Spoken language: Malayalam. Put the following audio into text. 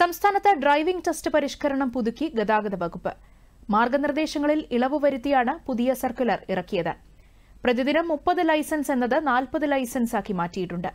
സംസ്ഥാനത്ത് ഡ്രൈവിംഗ് ടെസ്റ്റ് പരിഷ്കരണം പുതുക്കി ഗതാഗത വകുപ്പ് മാർഗനിർദ്ദേശങ്ങളിൽ ഇളവ് വരുത്തിയാണ് പുതിയ സർക്കുലർ ഇറക്കിയത് പ്രതിദിനം മുപ്പത് ലൈസൻസ് എന്നത് നാൽപ്പത് ലൈസൻസാക്കി മാറ്റിയിട്ടുണ്ട്